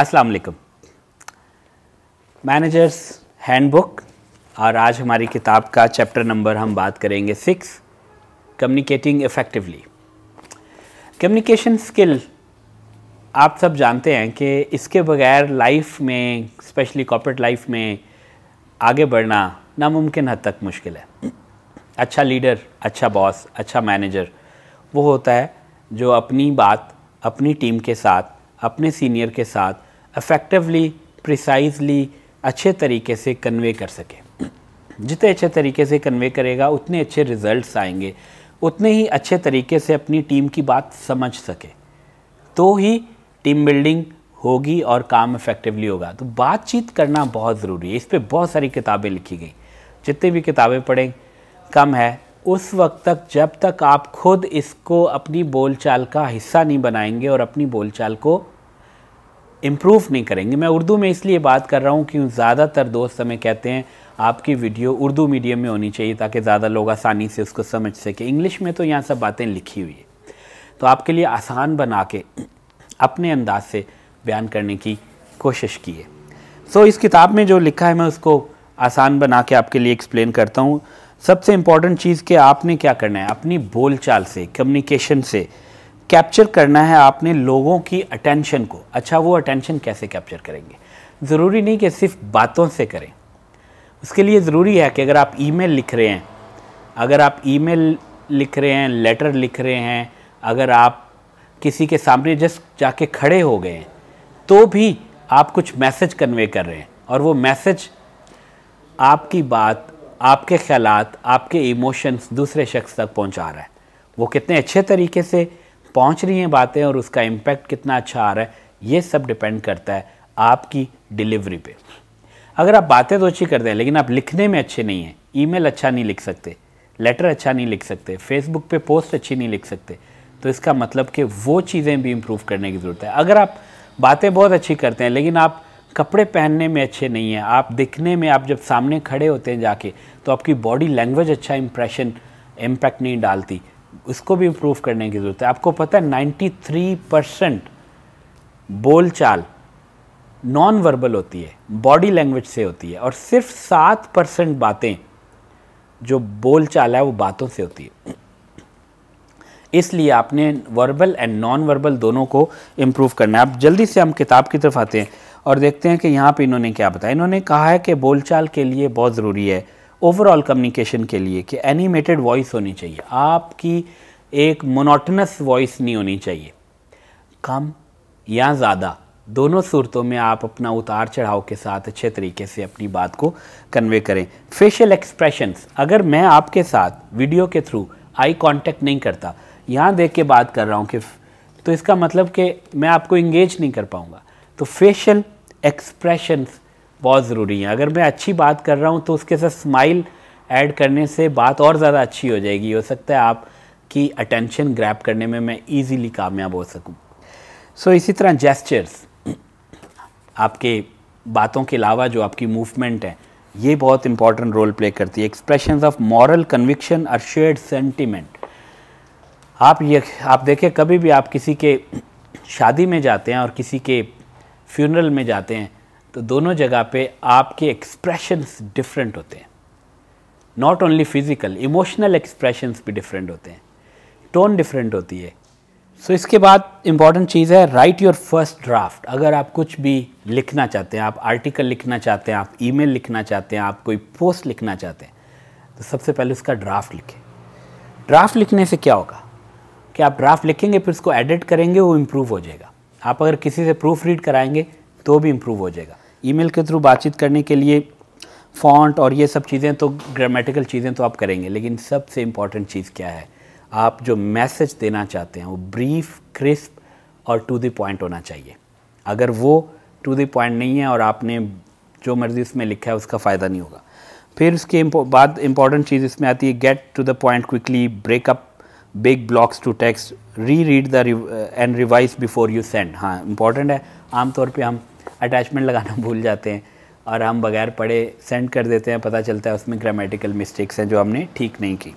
अस्सलाम managers handbook और आज हमारी किताब का चैप्टर नंबर हम बात करेंगे six communicating effectively communication skill आप सब जानते हैं कि इसके बगैर लाइफ में स्पेशली कॉर्पोरेट लाइफ में आगे बढ़ना नामुमकिन हद तक मुश्किल है अच्छा लीडर अच्छा बॉस अच्छा मैनेजर वो होता है जो अपनी बात अपनी टीम के साथ अपने सीनियर के साथ अफेक्टिवली प्रिसाइजली अच्छे तरीके से कन्वे कर सके जितने अच्छे तरीके से कन्वे करेगा उतने अच्छे रिजल्ट्स आएंगे उतने ही अच्छे तरीके से अपनी टीम की बात समझ सके तो ही टीम बिल्डिंग होगी और काम इफेक्टिवली होगा तो बातचीत करना बहुत ज़रूरी है इस पर बहुत सारी किताबें लिखी गई जितनी भी किताबें पढ़ें कम है उस वक्त तक जब तक आप खुद इसको अपनी बोलचाल का हिस्सा नहीं बनाएंगे और अपनी बोलचाल को इम्प्रूव नहीं करेंगे मैं उर्दू में इसलिए बात कर रहा हूँ कि ज़्यादातर दोस्त हमें कहते हैं आपकी वीडियो उर्दू मीडियम में होनी चाहिए ताकि ज़्यादा लोग आसानी से उसको समझ सके इंग्लिश में तो यहाँ सब बातें लिखी हुई है तो आपके लिए आसान बना के अपने अंदाज से बयान करने की कोशिश की है सो इस किताब में जो लिखा है मैं उसको आसान बना के आपके लिए एक्सप्लेन करता हूँ सबसे इम्पॉर्टेंट चीज़ कि आपने क्या करना है अपनी बोलचाल से कम्युनिकेशन से कैप्चर करना है आपने लोगों की अटेंशन को अच्छा वो अटेंशन कैसे कैप्चर करेंगे ज़रूरी नहीं कि सिर्फ बातों से करें उसके लिए ज़रूरी है कि अगर आप ईमेल लिख रहे हैं अगर आप ईमेल लिख रहे हैं लेटर लिख रहे हैं अगर आप किसी के सामने जस्ट जाके खड़े हो गए हैं तो भी आप कुछ मैसेज कन्वे कर रहे हैं और वो मैसेज आपकी बात आपके ख्याल आपके इमोशंस दूसरे शख्स तक पहुंचा रहा है वो कितने अच्छे तरीके से पहुंच रही हैं बातें और उसका इम्पैक्ट कितना अच्छा आ रहा है ये सब डिपेंड करता है आपकी डिलीवरी पे अगर आप बातें तो अच्छी करते हैं लेकिन आप लिखने में अच्छे नहीं हैं ईमेल अच्छा नहीं लिख सकते लेटर अच्छा नहीं लिख सकते फेसबुक पे पोस्ट अच्छी नहीं लिख सकते तो इसका मतलब कि वो चीज़ें भी इम्प्रूव करने की ज़रूरत है अगर आप बातें बहुत अच्छी करते हैं लेकिन आप कपड़े पहनने में अच्छे नहीं हैं आप दिखने में आप जब सामने खड़े होते हैं जाके तो आपकी बॉडी लैंग्वेज अच्छा इम्प्रेशन इम्पैक्ट नहीं डालती इसको भी इम्प्रूव करने की ज़रूरत है आपको पता है 93 परसेंट बोल चाल नॉन वर्बल होती है बॉडी लैंग्वेज से होती है और सिर्फ सात परसेंट बातें जो बोल चाल है वो बातों से होती है इसलिए आपने वर्बल एंड नॉन वर्बल दोनों को इम्प्रूव करना है आप जल्दी से हम किताब की तरफ आते हैं और देखते हैं कि यहाँ पे इन्होंने क्या बताया इन्होंने कहा है कि बोलचाल के लिए बहुत ज़रूरी है ओवरऑल कम्युनिकेशन के लिए कि एनिमेटेड वॉइस होनी चाहिए आपकी एक मोनोटनस वॉइस नहीं होनी चाहिए कम या ज़्यादा दोनों सूरतों में आप अपना उतार चढ़ाव के साथ अच्छे तरीके से अपनी बात को कन्वे करें फेशियल एक्सप्रेशंस अगर मैं आपके साथ वीडियो के थ्रू आई कांटेक्ट नहीं करता यहाँ देख के बात कर रहा हूँ कि तो इसका मतलब कि मैं आपको इंगेज नहीं कर पाऊँगा तो फेशियल एक्सप्रेशंस बहुत ज़रूरी हैं अगर मैं अच्छी बात कर रहा हूँ तो उसके साथ स्माइल ऐड करने से बात और ज़्यादा अच्छी हो जाएगी हो सकता है आपकी अटेंशन ग्रैप करने में मैं ईज़िली कामयाब हो सकूँ सो so, इसी तरह जेस्चर्स आपके बातों के अलावा जो आपकी मूवमेंट है ये बहुत इंपॉर्टेंट रोल प्ले करती है एक्सप्रेशन ऑफ मॉरल कन्विक्शन और शेयर्ड सेंटिमेंट आप ये आप देखिए कभी भी आप किसी के शादी में जाते हैं और किसी के फ्यूनरल में जाते हैं तो दोनों जगह पे आपके एक्सप्रेशंस डिफरेंट होते हैं not only physical emotional expressions भी डिफरेंट होते हैं टोन डिफरेंट होती है सो so, इसके बाद इम्पॉर्टेंट चीज़ है राइट योर फर्स्ट ड्राफ्ट अगर आप कुछ भी लिखना चाहते हैं आप आर्टिकल लिखना चाहते हैं आप ईमेल लिखना चाहते हैं आप कोई पोस्ट लिखना चाहते हैं तो सबसे पहले उसका ड्राफ्ट लिखें ड्राफ्ट लिखने से क्या होगा कि आप ड्राफ्ट लिखेंगे फिर उसको एडिट करेंगे वो इम्प्रूव हो जाएगा आप अगर किसी से प्रूफ रीड कराएंगे तो भी इम्प्रूव हो जाएगा ईमेल के थ्रू बातचीत करने के लिए फॉन्ट और ये सब चीज़ें तो ग्रामेटिकल चीज़ें तो आप करेंगे लेकिन सबसे इम्पॉर्टेंट चीज़ क्या है आप जो मैसेज देना चाहते हैं वो ब्रीफ क्रिस्प और टू द पॉइंट होना चाहिए अगर वो टू द पॉइंट नहीं है और आपने जो मर्ज़ी उसमें लिखा है उसका फ़ायदा नहीं होगा फिर उसके बाद इम्पॉर्टेंट चीज़ इसमें आती है get to the point quickly break up big blocks to text reread the end revise before you send हाँ इम्पॉर्टेंट है आमतौर पे हम अटैचमेंट लगाना भूल जाते हैं और हम बगैर पढ़े सेंड कर देते हैं पता चलता है उसमें ग्रामेटिकल मिस्टेक्स हैं जो हमने ठीक नहीं की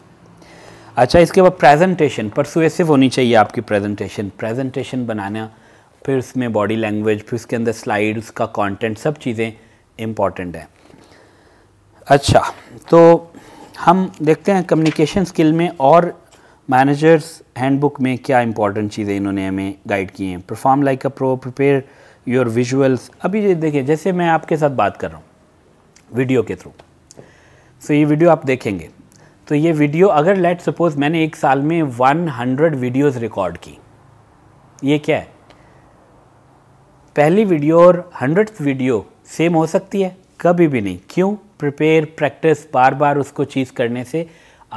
अच्छा इसके बाद प्रेजेंटेशन परसुएसिव होनी चाहिए आपकी प्रेजेंटेशन प्रेजेंटेशन बनाना फिर उसमें बॉडी लैंग्वेज फिर उसके अंदर स्लाइड उसका कॉन्टेंट सब चीज़ें इम्पॉर्टेंट हैं अच्छा तो हम देखते हैं कम्युनिकेशन स्किल में और मैनेजर्स हैंडबुक में क्या इंपॉर्टेंट चीज़ें इन्होंने हमें गाइड की हैं perform like a pro prepare your visuals अभी देखिए जैसे मैं आपके साथ बात कर रहा हूँ वीडियो के थ्रू सो ये वीडियो आप देखेंगे तो ये वीडियो अगर लेट सपोज मैंने एक साल में 100 वीडियोज रिकॉर्ड की ये क्या है पहली वीडियो और हंड्रेड वीडियो सेम हो सकती है कभी भी नहीं क्यों प्रिपेयर प्रैक्टिस बार बार उसको चीज़ करने से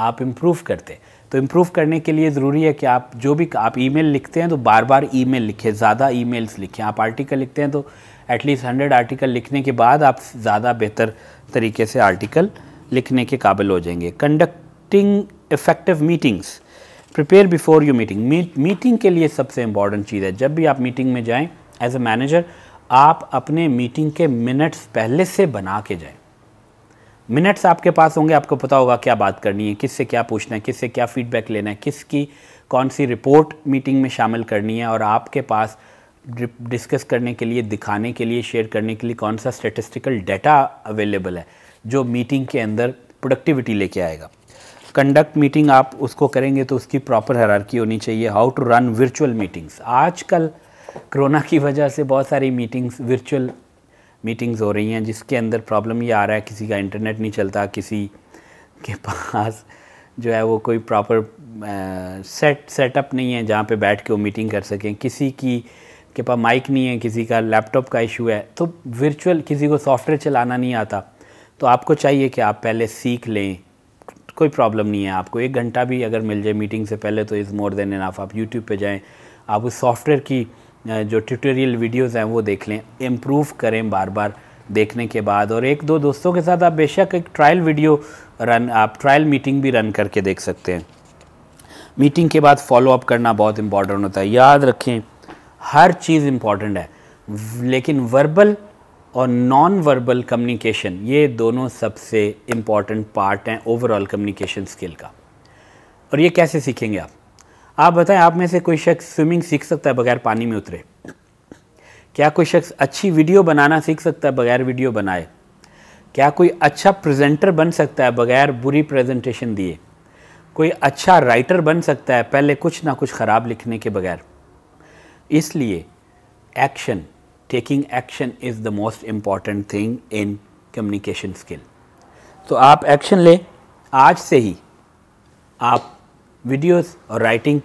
आप इम्प्रूव करते हैं तो इम्प्रूव करने के लिए ज़रूरी है कि आप जो भी आप ईमेल लिखते हैं तो बार बार ईमेल लिखें ज़्यादा ईमेल्स लिखें आप आर्टिकल लिखते हैं तो एटलीस्ट हंड्रेड आर्टिकल लिखने के बाद आप ज़्यादा बेहतर तरीके से आर्टिकल लिखने के काबिल हो जाएंगे conducting effective meetings prepare before you meeting meeting के लिए सबसे इम्पॉर्टेंट चीज़ है जब भी आप मीटिंग में जाएँ एज ए मैनेजर आप अपने मीटिंग के मिनट्स पहले से बना के जाएँ मिनट्स आपके पास होंगे आपको पता होगा क्या बात करनी है किससे क्या पूछना है किससे क्या फीडबैक लेना है किसकी कौन सी रिपोर्ट मीटिंग में शामिल करनी है और आपके पास डिस्कस करने के लिए दिखाने के लिए शेयर करने के लिए कौन सा स्टेटिस्टिकल डाटा अवेलेबल है जो मीटिंग के अंदर प्रोडक्टिविटी लेके आएगा कंडक्ट मीटिंग आप उसको करेंगे तो उसकी प्रॉपर हरारकी होनी चाहिए how to run virtual meetings आजकल कोरोना की वजह से बहुत सारी मीटिंग्स वर्चुअल मीटिंग्स हो रही हैं जिसके अंदर प्रॉब्लम ये आ रहा है किसी का इंटरनेट नहीं चलता किसी के पास जो है वो कोई प्रॉपर सेट सेटअप नहीं है जहाँ पे बैठ के वो मीटिंग कर सकें किसी की के पास माइक नहीं है किसी का लैपटॉप का इशू है तो वर्चुअल किसी को सॉफ्टवेयर चलाना नहीं आता तो आपको चाहिए कि आप पहले सीख लें कोई प्रॉब्लम नहीं है आपको एक घंटा भी अगर मिल जाए मीटिंग से पहले तो इज़ मोर देन एन आप यूट्यूब पर जाएँ आप उस सॉफ्टवेयर की जो ट्यूटोरियल वीडियोस हैं वो देख लें इम्प्रूव करें बार बार देखने के बाद और एक दो दोस्तों के साथ आप बेशक एक ट्रायल वीडियो रन आप ट्रायल मीटिंग भी रन करके देख सकते हैं मीटिंग के बाद फॉलोअप करना बहुत इम्पॉर्टेंट होता है याद रखें हर चीज़ इम्पॉर्टेंट है लेकिन वर्बल और नॉन वर्बल कम्युनिकेशन ये दोनों सबसे इम्पॉर्टेंट पार्ट हैं ओवरऑल कम्युनिकेशन स्किल का और ये कैसे सीखेंगे आप आप बताएं आप में से कोई शख्स स्विमिंग सीख सकता है बगैर पानी में उतरे क्या कोई शख्स अच्छी वीडियो बनाना सीख सकता है बगैर वीडियो बनाए क्या कोई अच्छा प्रेजेंटर बन सकता है बगैर बुरी प्रेजेंटेशन दिए कोई अच्छा राइटर बन सकता है पहले कुछ ना कुछ ख़राब लिखने के बगैर इसलिए action taking action is the most important thing in communication skill तो आप एक्शन लें आज से ही आप वीडियोस और राइटिंग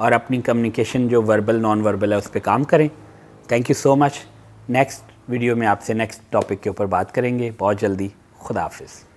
और अपनी कम्युनिकेशन जो वर्बल नॉन वर्बल है उस पर काम करें thank you so much next video में आपसे नेक्स्ट टॉपिक के ऊपर बात करेंगे बहुत जल्दी खुदा हाफिज़